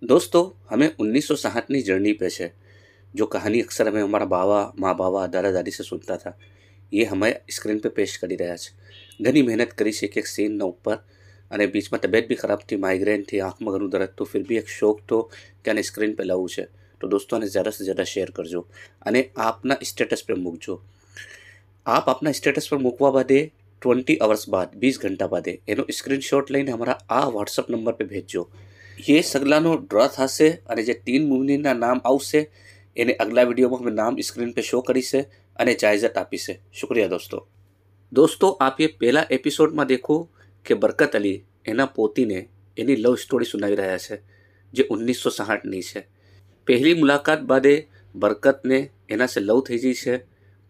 દોસ્તો અમે ઓગણીસો સાઠની જર્ની जर्नी છે જો કહાની અક્ષર અમે અમારા બાવા મા माँ દાદા દાદી સુનતા હતા એ અમે સ્ક્રીન પર પેશ કરી રહ્યા છે ઘણી મહેનત કરી છે કે એક સીનના ઉપર અને બીચમાં તબિયત બી ખરાબ હતી માઇગ્રેન આંખમાં ઘણું દર્દ તો ફિર બી એક શોખ તો કે આને સ્ક્રીન પર લાવવું છે તો દોસ્તો દોસ્તોને ઝ્યાદાથી ઝ્યાદા શેર કરજો અને આપના સ્ટેટસ પર મૂકજો આપ આપના સ્ટેટસ પર મૂકવા બાદે ટ્વેન્ટી અવર્સ બાદ વીસ ઘંટા બાદે એનો સ્ક્રીનશોટ લઈને અમારા આ વોટ્સઅપ નંબર પર ભેજજો એ સગલાનો ડ્રો થશે અને જે તીન મૂવીના નામ આવશે એને અગલા વિડીયોમાં અમે નામ સ્ક્રીન પર શો કરીશે અને જાયઝત આપીશે શુક્રિયા દોસ્તો દોસ્તો આપીએ પહેલાં એપિસોડમાં દેખો કે બરકત અલી એના પોતીને એની લવ સ્ટોરી સુનાવી રહ્યા છે જે ઓગણીસો સાહઠની છે પહેલી મુલાકાત બાદે બરકતને એના સે લવ થઈ ગઈ છે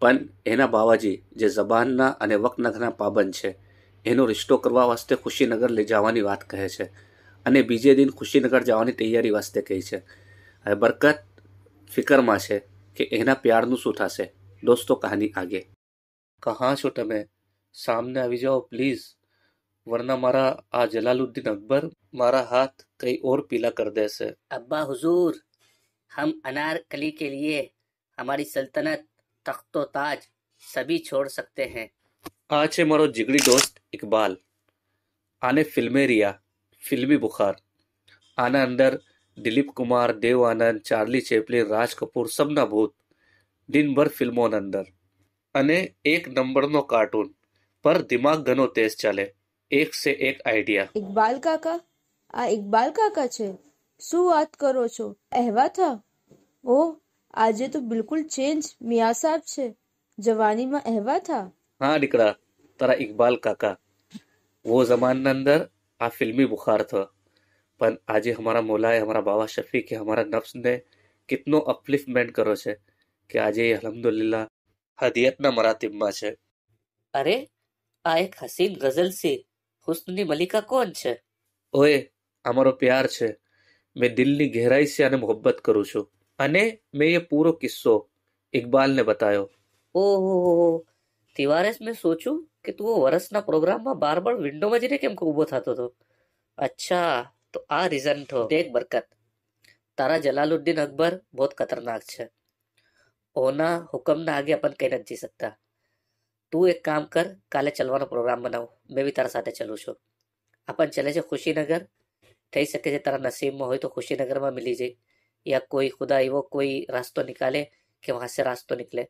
પણ એના બાવાજી જે જબાનના અને વકનગના પાબંધ છે એનો રિશ્તો કરવા વાસ્તે ખુશીનગર લઈ જવાની વાત કહે છે અને બીજા દિન ખુશીનગર જવાની તૈયારી વાસ્તે ગઈ છે આ બરકત ફિકરમાં છે કે એના प्यार નું સુઠાસે દોસ્તો કહાની આગે કહા છોટા મે સામે આવી જાવ પ્લીઝ वरना મારા આ જલાલુદ્દીન અકબર મારા હાથ કઈ ઓર પીલા કર દેશે અब्बा હઝુર હમ અનરકલી કે લિયે અમારી સલ્તનત તખ્તો તાજ સભી છોડ સકતે હૈ આ છે મરો જીગડી દોસ્ત ઇકબાલ આને ફિલ્મ મે રિયા ફિલ્મી બુખાર આના અંદર દિલીપ કુમાર દેવ આનંદ ચાર્લી ચેપલી રાજ કપૂર સબના ભૂત દિનભર ફિલ્મોના અંદર અને એક નંબરનો કાર્ટૂન પર દિમાગ ઘણો તેજ ચાલે એક સે એક આઈડિયા ઇકબાલ કાકા આ ઇકબાલ કાકા છે શું વાત કરો છો અહેવા થા ઓ આજે તો બિલકુલ ચેન્જ મિયા સાહેબ છે જવાનીમાં અહેવા થા હા દીકરા તારા ઇકબાલ કાકા વો જમાનના અંદર આ ફિલ્મી બુખાર થયો પણ આજે અમારા મોલાએ અમારા બાબા શફીકે અમારા નફ્સને કેટલો અપલિફમેન્ટ કર્યો છે કે આજે એ અલહમદુલિલ્લા હદિયતના મરાતિબમાં છે અરે આ એક હસીન ગઝલ સી હુસ્નની મલિકા કોણ છે ઓએ અમારો પ્યાર છે મેં દિલની ગહેરાઈ સે અને મોહબ્બત કરું છું અને મેં એ પૂરો કિસ્સો ઇકબાલને બતાવ્યો ઓહો તિવારેશ મેં સોચ્યું કે તું વરસના પ્રોગ્રામમાં બાર બાર વિન્ડોમાં જઈને કેમ ઊભો થતો હતો અચ્છા તો આ રીઝન થો દેખ બરકત તારા જલાલુદ્દીન અકબર બહુ ખતરનાક છે ઓના હુકમના આગે આપણ કંઈ નથી શકતા તું એક કામ કર કાલે ચલવાનો પ્રોગ્રામ બનાવ મેં બી તારા સાથે ચલું છું આપણ ચલે છે ખુશીનગર થઈ શકે છે તારા નસીબમાં હોય તો ખુશીનગરમાં મિલી જાય યા કોઈ ખુદા એવો કોઈ રાસ્તો નિકાલે કે વહાં સે રાસ્તો નીકળે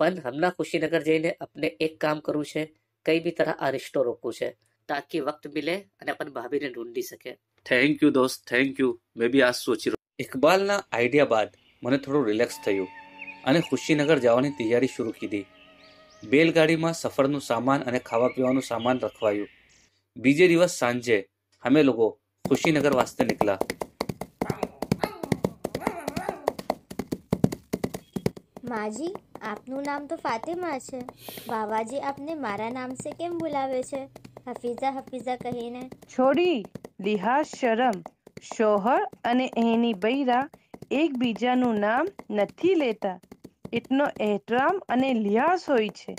પણ હમણાં ખુશીનગર જઈને આપણે એક કામ કરવું છે કઈ બી તરહ આ રિશ્તો રોકવું છે તાકી વખત મિલે અને પણ ભાભીને ઢૂંઢી શકે થેન્ક યુ દોસ્ત થેન્ક યુ મે બી આ સોચી ઇકબાલના આઈડિયા બાદ મને થોડું રિલેક્સ થયું અને ખુશીનગર જવાની તૈયારી શરૂ કીધી બેલગાડીમાં સફરનું સામાન અને ખાવા પીવાનું સામાન રખવાયું બીજે દિવસ સાંજે અમે લોકો ખુશીનગર વાસ્તે નીકળ્યા માજી આપનું નામ તો ફાતિમા છે બાવાજી આપને મારા નામ સે કેમ બોલાવે છે હફીઝા હફીઝા કહીને છોડી લિહાઝ શરમ શોહર અને એની બૈરા એકબીજાનું નામ નથી લેતા એટલો એહતરામ અને લિહાઝ હોય છે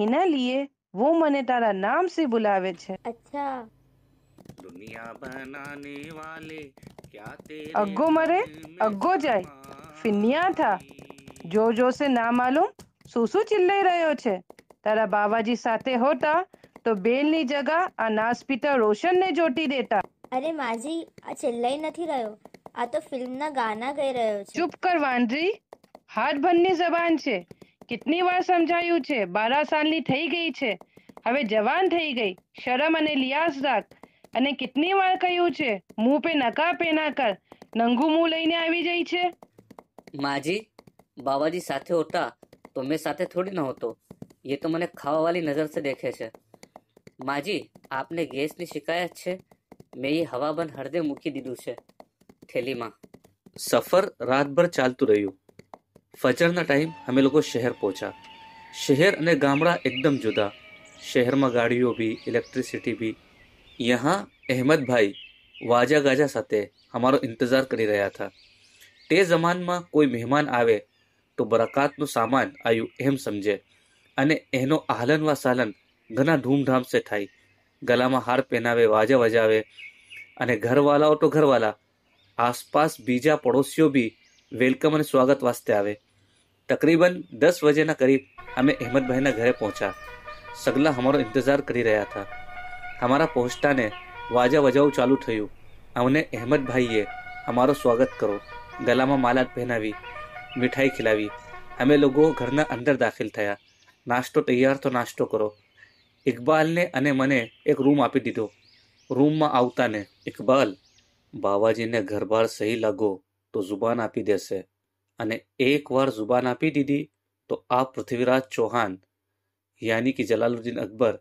એના લીએ વો મને તારા નામ સે बुलावे છે अच्छा दुनिया बनाने वाले क्या तेरे अग्गो मरे अग्गो जाए फिनिया था જો જોશે ના માલુમ શું શું ચિલ્લાઈ રહ્યો છે તારા બાવાજી સાથે હોતા તો બેલની જગા આ નાસપીટા રોશનને જોટી દેતા અરે માજી આ ચિલ્લાઈ નથી રહ્યો આ તો ફિલ્મના ગાના ગઈ રહ્યો છે ચૂપ કર વાંદરી હાથ ભનની જબાન છે કેટલી વાર સમજાયું છે બારા સાલની થઈ ગઈ છે હવે જવાન થઈ ગઈ શરમ અને લિયાસ રાખ અને કેટલી વાર કહ્યું છે મુંહ પે નકા પેના કર નંગુ મું લઈને આવી જઈ છે માજી बाबा સાથે હોતા તો મેં સાથે થોડી थोड़ी ना होतो ये મને ખાવાવાળી વાલી દેખે છે માજી આપને ગેસની શિકાયત છે મેં એ હવાબંધ હળદે મૂકી દીધું છે થેલીમાં સફર રાતભર ચાલતું રહ્યું ફજરના ટાઈમ અમે લોકો શહેર પહોંચ્યા શહેર અને ગામડા એકદમ જુદા શહેરમાં ગાડીઓ બી ઇલેક્ટ્રિસિટી બી યહાં અહેમદભાઈ વાજા ગાજા સાથે અમારો ઇંતજાર કરી રહ્યા હતા તે જમાનમાં કોઈ મહેમાન આવે તો બરકાતનો સામાન આવ્યું એમ સમજે અને એનો આહલન વા સાલન ઘણા ધૂમધામ સે થાય ગલામાં હાર પહેનાવે વાજા વજાવે અને ઘરવાલાઓ તો ઘરવાલા આસપાસ બીજા પડોશીઓ બી વેલકમ અને સ્વાગત વાસ્તે આવે તકરીબન દસ વજેના કરીબ અમે અહેમદભાઈના ઘરે પહોંચ્યા સગલા અમારો ઇંતજાર કરી રહ્યા હતા અમારા પહોંચતાને વાજા વજાવું ચાલુ થયું અમને અહેમદભાઈએ અમારો સ્વાગત કરો ગલામાં માલાત પહેરાવી મીઠાઈ ખીલાવી અમે લોકો ઘરના અંદર દાખલ થયા નાસ્તો તૈયાર તો નાસ્તો કરો ઇકબાલને અને મને એક રૂમ આપી દીધો રૂમમાં આવતાને ઇકબાલ બાવાજીને ઘર સહી લાગો તો જુબાન આપી દેશે અને એકવાર જુબાન આપી દીધી તો આ પૃથ્વીરાજ ચૌહાન યાની કે જલાલુદ્દીન અકબર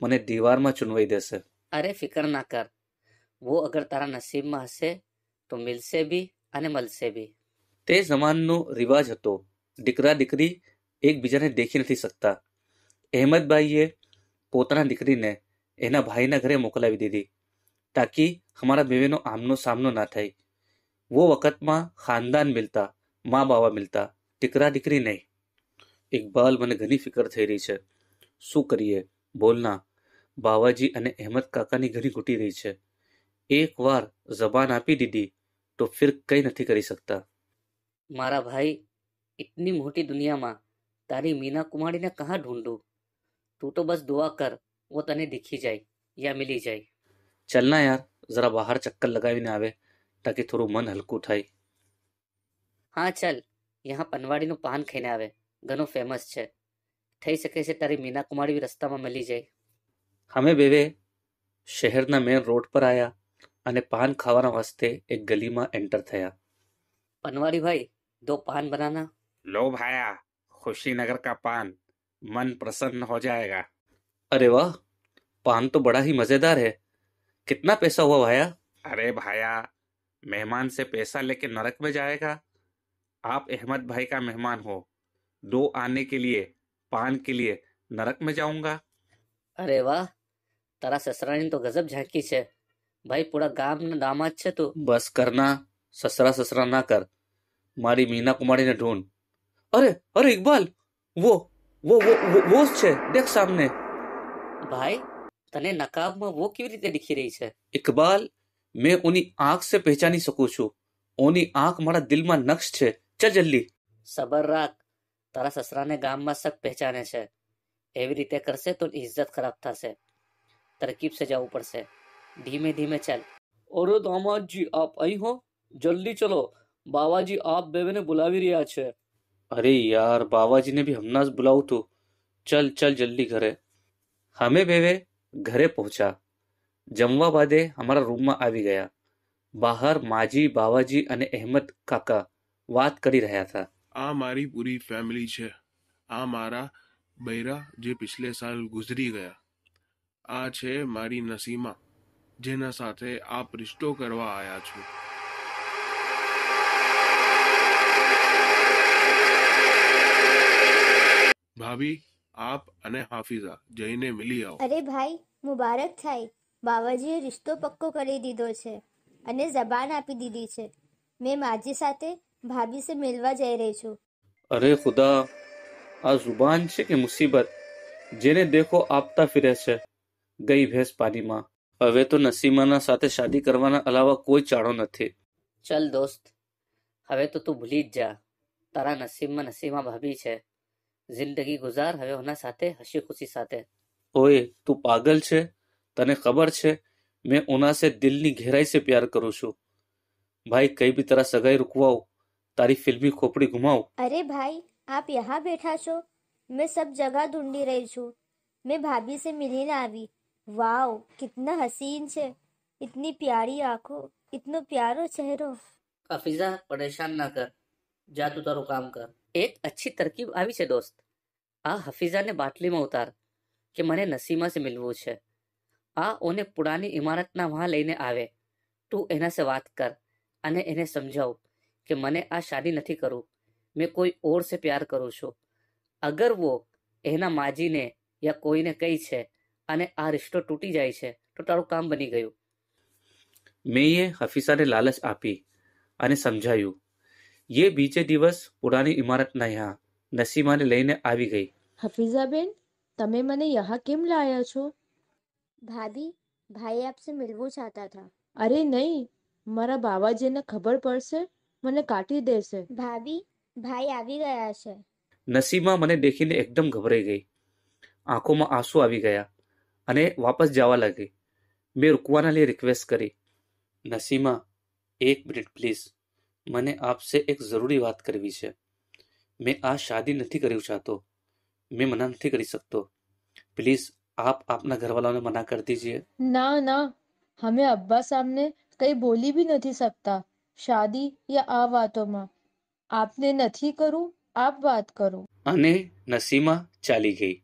મને દીવારમાં ચૂનવાઈ દેશે અરે ફિકર ના કર વો અગર તારા નસીબમાં હશે તો મિલશે બી અને મળશે બી તે જમાનનો રિવાજ હતો દીકરા દીકરી એકબીજાને દેખી નથી શકતા અહેમદભાઈએ પોતાના દીકરીને એના ભાઈના ઘરે મોકલાવી દીધી તાકી અમારા બેવેનો આમનો સામનો ના થાય વો વખતમાં ખાનદાન મિલતા મા બાવા મિલતા દીકરા દીકરી નહીં ઇકબાલ મને ઘણી ફિકર થઈ રહી છે શું કરીએ બોલના બાવાજી અને અહેમદ કાકાની ઘણી ઘૂટી રહી છે એકવાર જબાન આપી દીધી તો ફિર કંઈ નથી કરી શકતા મારા ભાઈ એટલી મોટી દુનિયામાં તારી મીના કુમારીને કहाँ ઢૂંઢું તું તો બસ દુઆ કર वो તને દીખી જાય યા મિલી જાય ચલ ના યાર જરા બહાર ચક્કર લગાવીને આવે તાકી થોડું મન હલકું થાય હા ચલ યહાં પનવાડીનું પાન ખાઈને આવે ઘણું ફેમસ છે થઈ શકે છે તારી મીના કુમારી રસ્તામાં મળી જાય અમે બેવે શહેરના મેન રોડ પર આવ્યા અને પાન ખાવાના વાસ્તે એક ગલીમાં એન્ટર થયા પનવાડી ભાઈ दो पान बनाना लो भाया खुशी नगर का पान मन प्रसन्न हो जाएगा अरे वाह पान तो बड़ा ही मजेदार है कितना पैसा हुआ भाया अरे भाया मेहमान से पैसा लेके नरक में जाएगा आप अहमद भाई का मेहमान हो दो आने के लिए पान के लिए नरक में जाऊंगा अरे वाह तारा ससुरानी तो गजब झांकी छे भाई पूरा गाम ना दामाद छे तू तो। बस करना ससरा ससरा ना कर મારી મીના કુમારીને ઢૂંઢ અરે અરે ઇકબાલ વો વો વો વો છે દેખ સામને ભાઈ તને નકાબમાં વો કેવી રીતે દિખી રહી છે ઇકબાલ મેં ઓની આંખ સે પહેચાની શકું છું ઓની આંખ મારા દિલમાં નક્શ છે ચલ જલ્દી સબર રાખ તારા સસરાને ગામમાં સબ પહેચાને છે એવી રીતે કરશે તો ઇજ્જત ખરાબ થશે તરકીબ સે જવું પડશે ધીમે ધીમે ચાલ ઓરો દામાજી આપ અહીં હો જલ્દી ચલો બાવાજી આપ બેવેને બોલાવી રહ્યા છે અરે યાર બાવાજીને બી હમણાં જ બોલાવતું ચલ ચલ જલ્દી ઘરે અમે બેવે ઘરે પહોંચ્યા જમવા બાદે અમારા રૂમમાં આવી ગયા બહાર માજી બાવાજી અને અહેમદ કાકા વાત કરી રહ્યા હતા આ મારી પૂરી ફેમિલી છે આ મારા બૈરા જે પિછલે સાલ ગુજરી ગયા આ છે મારી નસીમા જેના સાથે આ રિશ્તો કરવા આવ્યા છું ભાભી આપ અને હાફિઝા જઈને મિલી આવો અરે ભાઈ મુબારક થાય બાવાજીએ રિશ્તો પક્કો કરી દીધો છે અને જબાન આપી દીધી છે મેં માજી સાથે ભાભી સે મિલવા જઈ રહી છું અરે ખુદા આ જુબાન છે કે મુસીબત જેને દેખો આપતા ફિરે છે ગઈ ભેંસ પાણીમાં હવે તો નસીમાના સાથે શાદી કરવાના અલાવા કોઈ ચાળો નથી ચલ દોસ્ત હવે તો તું ભૂલી જ જા તારા નસીબમાં નસીબમાં ભાભી છે જિંદગી ગુજાર હવે ઓના સાથે હસી ખુશી સાથે ઓએ તું પાગલ છે તને ખબર છે મેં ઓના સે દિલની ઘેરાઈ સે પ્યાર કરું છું ભાઈ કઈ ભી તરહ સગાઈ રૂકવાઓ તારી ફિલ્મી ખોપડી ઘુમાઓ અરે ભાઈ આપ યહાં બેઠા છો મેં સબ જગહ ઢૂંઢી રહી છું મેં ભાભી સે મિલીને આવી વાવ કિતના હસીન છે इतनी प्यारी आंखों इतनो प्यारो चेहरो अफीजा परेशान ना कर जा तू तारो काम कर એક અચ્છી તરકીબ આવી છે દોસ્ત આ હફીઝાને બાટલીમાં ઉતાર કે મને નસીમાં સે મિલવું છે આ ઓને પુરાની ઇમારતના વહાં લઈને આવે તું એના સે વાત કર અને એને સમજાવ કે મને આ શાદી નથી કરું મેં કોઈ ઓર સે પ્યાર કરું છું અગર વો એના માજીને યા કોઈને કહી છે અને આ રિશ્તો તૂટી જાય છે તો તારું કામ બની ગયું મેં એ હફીઝાને લાલચ આપી અને સમજાયું એ બીજે દિવસ પુરાની ઇમારતના યહાં નસીમાને લઈને આવી ગઈ હફીઝાબેન તમે મને યહાં કેમ લાયા છો ભાભી ભાઈ આપસે મિલવું ચાહતા થા અરે નહીં મારા બાવાજીને ખબર પડશે મને કાઢી દેશે ભાભી ભાઈ આવી ગયા છે નસીમા મને દેખીને એકદમ ગભરાઈ ગઈ આંખોમાં આંસુ આવી ગયા અને વાપસ જવા લાગી મેં રૂકવાના લઈ રિક્વેસ્ટ કરી નસીમા એક મિનિટ પ્લીઝ મને આપસે એક જરૂરી વાત કરવી છે મેં આ શાદી નથી કરવી ચાહતો મેં મના નથી કરી શકતો પ્લીઝ આપ આપના ઘરવાળાઓને મના કર દીજીએ ના ના હમે અબ્બા સામને કઈ બોલી ભી નથી શકતા શાદી યા આ વાતોમાં આપને નથી કરું આપ વાત કરો અને નસીમા ચાલી ગઈ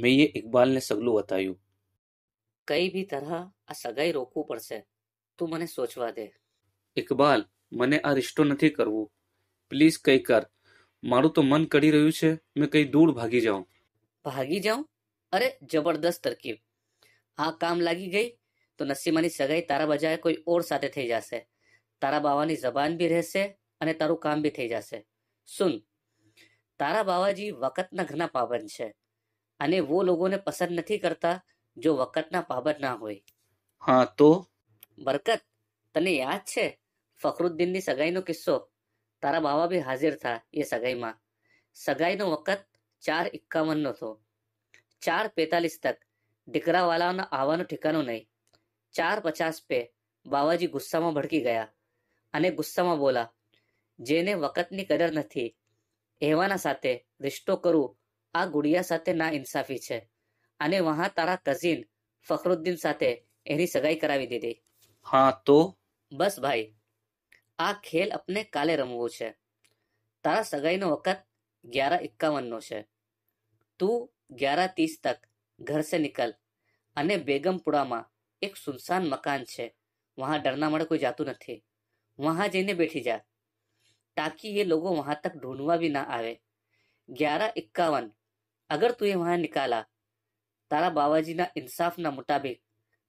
મેં યે ઇકબાલને સગલું બતાવ્યું કઈ બી તરહ આ સગાઈ રોકવું પડશે તું મને સોચવા દે ઇકબાલ મને આ રિશ્તો નથી કરવું પ્લીઝ કંઈ કર મારું તો મન કરી રહ્યું છે મેં કંઈ દૂર ભાગી જાઉં ભાગી જાઉં અરે જબરદસ્ત તરકીબ આ કામ લાગી ગઈ તો નસીમાની સગાઈ તારા બજાએ કોઈ ઓર સાથે થઈ જશે તારા બાવાની જબાન બી રહેશે અને તારું કામ બી થઈ જશે સુન તારા બાવાજી વખતના ઘણા પાબંદ છે અને વો લોકોને પસંદ નથી કરતા જો વખતના પાબંદ ના હોય હા તો બરકત તને યાદ છે ફખરુદ્દીનની સગાઈનો કિસ્સો તારા બાવા બી હાજર થા એ સગાઈમાં સગાઈનો વખત ચાર એકાવનનો હતો ચાર પેતાલીસ તક દીકરાવાલાઓના આવવાનું ઠેકાણું નહીં ચાર પચાસ પે બાવાજી ગુસ્સામાં ભડકી ગયા અને ગુસ્સામાં બોલા જેને વખતની કદર નથી એવાના સાથે રિશ્તો કરવું આ ગુડિયા સાથે ના ઇન્સાફી છે અને વહાં તારા કઝિન ફખરુદ્દીન સાથે એની સગાઈ કરાવી દીધી હા તો બસ ભાઈ આ ખેલ આપણે કાલે રમવો છે તારા સગાઈનો વખત ગ્યારહ એકાવનનો છે તું ગ્યારહ ત્રીસ તક ઘર સે નિકલ અને બેગમપુરામાં એક સુનસાન મકાન છે વહાં ડરના મળે કોઈ જાતું નથી વહા જઈને બેઠી જા તાકી એ લોકો વહા તક ઢૂંઢવા બી ના આવે ગ્યારહ એકાવન અગર તું એ વહા નિકાલા તારા બાવાજીના ઇન્સાફના મુતાબિક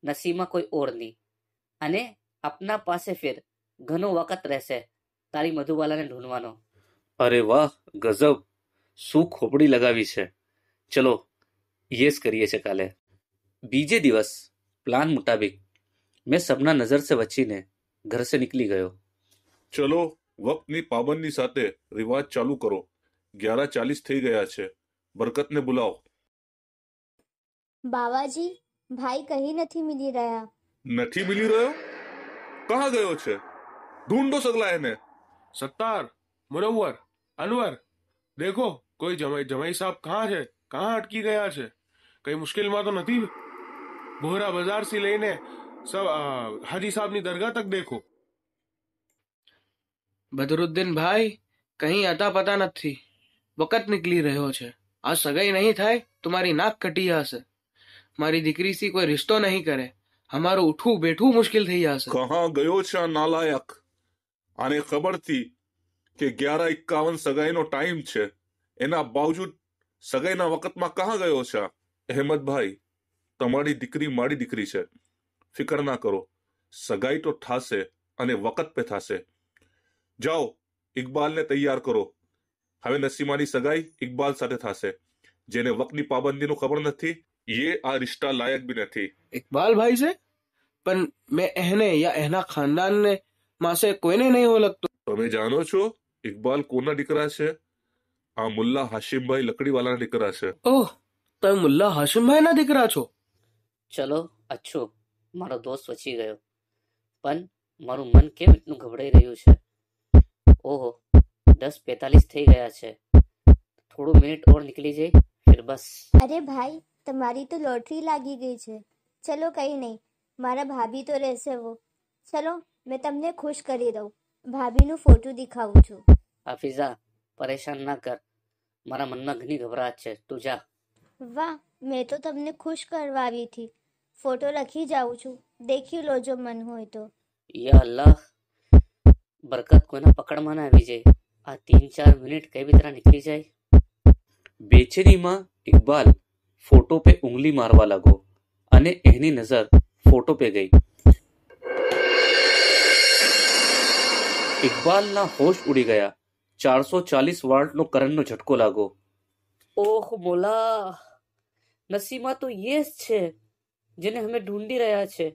નસીમાં કોઈ ઓર નહીં અને આપના પાસે ફિર ઘણો વખત રહેશે તારી મધુબાલાને ઢૂંઢવાનો અરે વાહ ગજબ શું ખોપડી લગાવી છે ચલો યસ કરીએ છે કાલે બીજે દિવસ પ્લાન મુતાબિક મેં સબના નજર સે બચીને ઘર સે નીકળી ગયો ચલો વક્તની પાબંદી સાથે રિવાજ ચાલુ કરો ગ્યારા ચાલીસ થઈ ગયા છે બરકતને બોલાવો બાવાજી ભાઈ કહી નથી મિલી રહ્યા નથી મિલી રહ્યો કહા ગયો છે ढूंढो सकला है मैं सत्तार मुनवर अनवर देखो कोई जमाई जमाई साहब कहाँ है कहाँ अटकी गया है कई मुश्किल में तो नहीं भोरा बाजार से लेने सब हाजी साहब की दरगाह तक देखो बदरुद्दीन भाई कहीं अता पता न थी वक़्त निकली रहे हो छे आज सगाई नहीं थाय तुम्हारी नाक कटी आस मारी दिकरी सी कोई रिश्तो नहीं करे हमारो उठू बैठू मुश्किल थी आस कहाँ गयो छा नालायक આને ખબરથી કે ગ્યારા એકાવન સગાઈનો ટાઈમ છે એના બાવજૂદ સગાઈના વખતમાં કહા ગયો છે અહેમદભાઈ તમારી દીકરી મારી દીકરી છે ફિકર ના કરો સગાઈ તો થશે અને વખત પે થશે જાઓ ઇકબાલને તૈયાર કરો હવે નસીમાની સગાઈ ઇકબાલ સાથે થશે જેને વકની પાબંદીનું ખબર નથી ये આ રિશ્તા લાયક બી નથી ઇકબાલ ભાઈ છે પણ મેં એને યા એના ખાનદાનને માસે કોઈને નહીં હોય તમે જાણો છો ઇકબાલ કોના દીકરા છે આ મુલ્લા હાશીમભાઈ લકડીવાલાના દીકરા છે ઓહ તમે મુલ્લા હાશીમભાઈના દીકરા છો ચલો અચ્છો મારો દોસ્ત વચી ગયો પણ મારું મન કેમ એટલું ગભરાઈ રહ્યું છે ઓહો દસ બેતાલીસ થઈ ગયા છે થોડું મિનિટ ઓર નીકળી જાય ફિર બસ અરે ભાઈ તમારી તો લોટરી લાગી ગઈ છે ચલો કઈ નહીં મારા ભાભી તો રહેશે વો ચલો મેં તમને ખુશ કરી દઉં ભાભીનું ફોટો દેખાવું છું હાફિઝા પરેશાન ના કર મારા મનમાં ઘણી ગભરાટ છે તું જા વાહ મેં તો તમને ખુશ કરવા આવી હતી ફોટો લખી જાઉં છું દેખી લો જો મન હોય તો યા અલ્લાહ બરકત કોઈના પકડમાં ના આવી જાય આ તીન ચાર મિનિટ કઈ બી તરહ નીકળી જાય બેચેનીમાં ઇકબાલ ફોટો પે ઉંગલી મારવા લાગો અને એની નજર ફોટો પે ગઈ ઇકબાલના હોશ ઉડી ગયા ચારસો ચાલીસ વાટનો કરંટનો ઝટકો લાગો ઓહ મોલા નસીમા તો યે જ છે જેને અમે ઢૂંઢી રહ્યા છે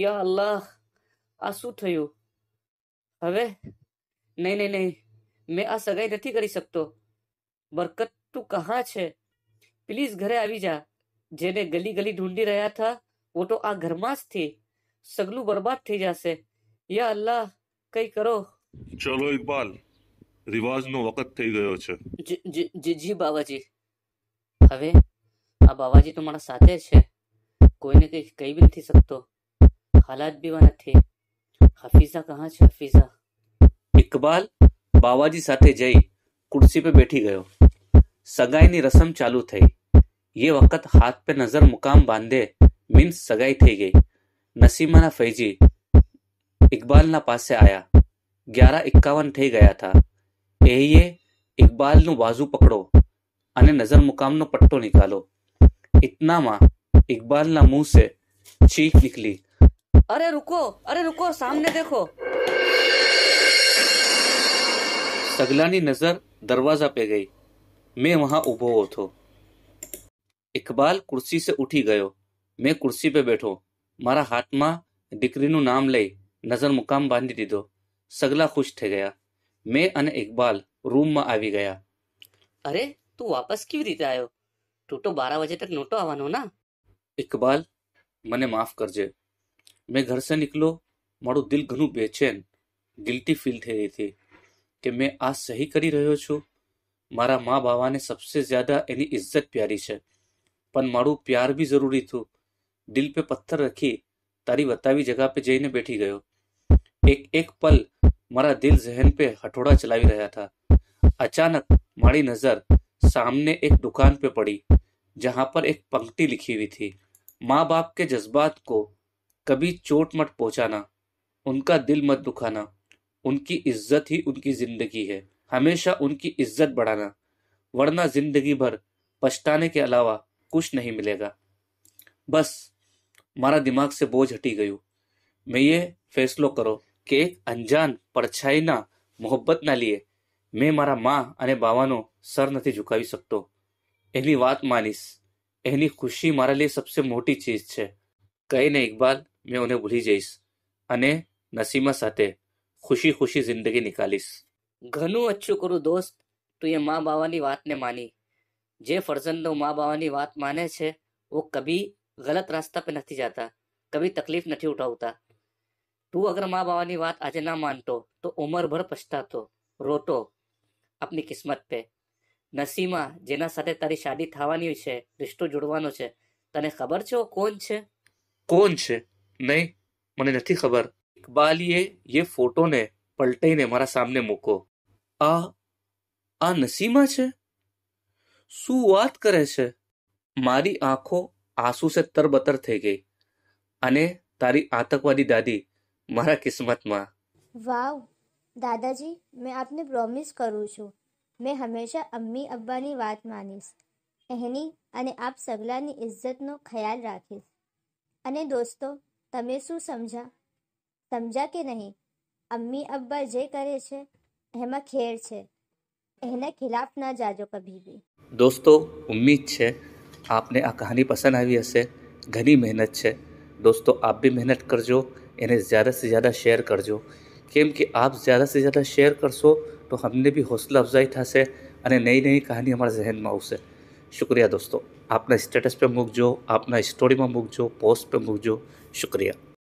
યા અલ્લાહ આ શું થયું હવે નહીં નહીં નહીં મેં આ સગાઈ નથી કરી શકતો બરકત તું કહા છે પ્લીઝ ઘરે આવી જા જેને ગલી ગલી ઢૂંઢી રહ્યા હતા વો તો આ ઘરમાં જ થી સગલું બરબાદ થઈ જશે યા અલ્લાહ કંઈ કરો ચલો ઇકબાલ રિવાજનો વખત થઈ ગયો છે જી જી બાવાજી હવે આ બાવાજી તો મારા સાથે છે કોઈને કંઈ કહી બી નથી શકતો હાલાત બી નથી હફીઝા કહા છે હફીઝા ઇકબાલ બાવાજી સાથે જઈ ખુરશી પર બેઠી ગયો સગાઈની રસમ ચાલુ થઈ એ વખત હાથ પે નજર મુકામ બાંધે મીન્સ સગાઈ થઈ ગઈ નસીમાના ફૈજી इकबाल ना पासे आया ગ્યારા એકાવન થઈ ગયા હતા એહીએ ઇકબાલનું બાજુ પકડો અને નજર મુકામનો પટ્ટો નીકાળો ઇતનામાં ઇકબાલના मुंह से चीख निकली अरे रुको अरे रुको सामने देखो સગલાની નજર દરવાજા પે ગઈ મેં વહાં ઊભો હતો ઇકબાલ કુર્સી સે ઉઠી ગયો મેં કુર્સી પે બેઠો મારા હાથમાં દીકરીનું નામ લઈ નજર મુકામ બાંધી દીધો સગલા ખુશ થઈ ગયા મેં અને ઇકબાલ રૂમમાં આવી ગયા અરે તું વાપસ કેવી રીતે આવ્યો ટૂટો બારા વાજે તક નહોતો આવવાનો ના ઇકબાલ મને માફ કરજે મેં ઘર સે નીકળો મારું દિલ ઘણું બેચેન ગિલ્ટી ફીલ થઈ રહી હતી કે મેં આ સહી કરી રહ્યો છું મારા મા બાવાને સબસે જ્યાદા એની ઇજ્જત પ્યારી છે પણ મારું પ્યાર બી જરૂરી હતું દિલ પે પથ્થર રખી તારી વતાવી જગા પે જઈને બેઠી ગયો एक एक पल दिल जहन જહેન પે चला भी रहा था अचानक मारी नज़र सामने एक दुकान पे पड़ी जहां पर एक पंक्ति लिखी हुई थी माँ बाप के जज्बात को कभी चोट मत पहुंचाना उनका दिल मत दुखाना उनकी इज्जत ही उनकी जिंदगी है हमेशा उनकी इज्जत बढ़ाना वरना जिंदगी भर पछताने के अलावा कुछ नहीं मिलेगा बस मारा दिमाग से बोझ हटी गयो मैं ये फैसलो करो કે એક અંજાન પડછાઈના મોહબ્બતના લીએ મેં મારા મા અને બાવાનો સર નથી ઝુકાવી શકતો એની વાત માનીશ એની ખુશી મારા લીએ સબસે મોટી ચીજ છે કહીને ઇકબાલ મેં ઉને ભૂલી જઈશ અને નસીમા સાથે ખુશી ખુશી જિંદગી નીકાળીશ ઘણું અચ્છું કરું દોસ્ત તું એ મા બાવાની વાતને માની જે ફરજંદો મા બાવાની વાત માને છે વો કભી ગલત રાસ્તા પે નથી જતા કભી તકલીફ નથી ઉઠાવતા તું અગર મા બાવાની વાત આજે ના માનતો તો ઉંમરભર પછતાતો રોતો આપની કિસ્મત પે નસીમા જેના સાથે તારી શાદી થવાની છે રિશ્તો જોડવાનો છે તને ખબર છે કોણ છે કોણ છે નહીં મને નથી ખબર ઇકબાલીએ એ ફોટોને પલટાઈને મારા સામે મૂકો આ આ નસીમા છે શું વાત કરે છે મારી આંખો આંસુ સે તરબતર થઈ ગઈ અને તારી આતંકવાદી દાદી મારા કિસ્મતમાં વાવ દાદાજી મેં આપને પ્રોમિસ કરું છું મેં હંમેશા અમ્મી અબ્બાની વાત માનીશ એની અને આપ સગલાની ઇજ્જતનો ખ્યાલ રાખીશ અને દોસ્તો તમે શું સમજા સમજા કે નહીં અમ્મી અબ્બા જે કરે છે એમાં ખેર છે એના ખિલાફ ના જાજો કભી બી દોસ્તો ઉમ્મીદ છે આપને આ કહાની પસંદ આવી હશે ઘણી મહેનત છે दोस्तों आप भी मेहनत कर जो इन्हें ज़्यादा से ज़्यादा शेयर कर जो क्योंकि आप ज़्यादा से ज़्यादा शेयर कर सो तो हमने भी हौसला अफजाई था से अने नई नई कहानी हमारे जहन में उसे शुक्रिया दोस्तों अपना स्टेटस पे जो अपना स्टोरी में जो पोस्ट पे जो शुक्रिया